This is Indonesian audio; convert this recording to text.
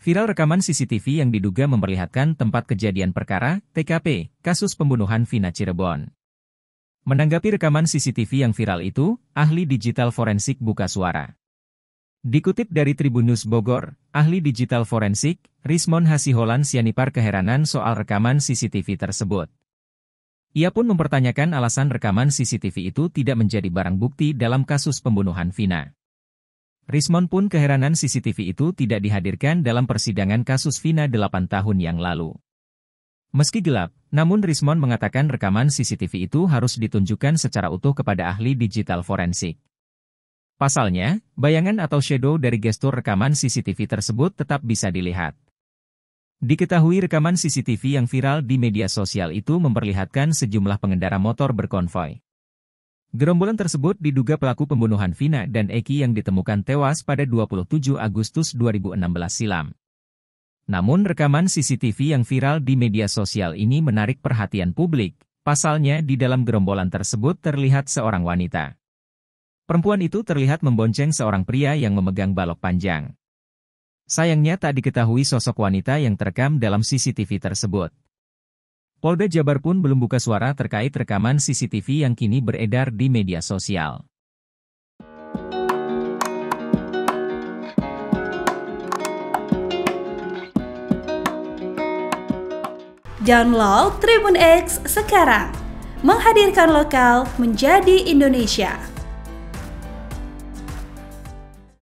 Viral rekaman CCTV yang diduga memperlihatkan tempat kejadian perkara, TKP, kasus pembunuhan Vina Cirebon. Menanggapi rekaman CCTV yang viral itu, ahli digital forensik buka suara. Dikutip dari Tribunus Bogor, ahli digital forensik, Rismon Hasiholan Sianipar keheranan soal rekaman CCTV tersebut. Ia pun mempertanyakan alasan rekaman CCTV itu tidak menjadi barang bukti dalam kasus pembunuhan Vina. Rismon pun keheranan CCTV itu tidak dihadirkan dalam persidangan kasus Vina 8 tahun yang lalu. Meski gelap, namun Rismon mengatakan rekaman CCTV itu harus ditunjukkan secara utuh kepada ahli digital forensik. Pasalnya, bayangan atau shadow dari gestur rekaman CCTV tersebut tetap bisa dilihat. Diketahui rekaman CCTV yang viral di media sosial itu memperlihatkan sejumlah pengendara motor berkonvoi. Gerombolan tersebut diduga pelaku pembunuhan Vina dan Eki yang ditemukan tewas pada 27 Agustus 2016 silam. Namun rekaman CCTV yang viral di media sosial ini menarik perhatian publik, pasalnya di dalam gerombolan tersebut terlihat seorang wanita. Perempuan itu terlihat membonceng seorang pria yang memegang balok panjang. Sayangnya tak diketahui sosok wanita yang terekam dalam CCTV tersebut. Polda Jabar pun belum buka suara terkait rekaman CCTV yang kini beredar di media sosial. Download Tribun X sekarang, menghadirkan lokal menjadi Indonesia.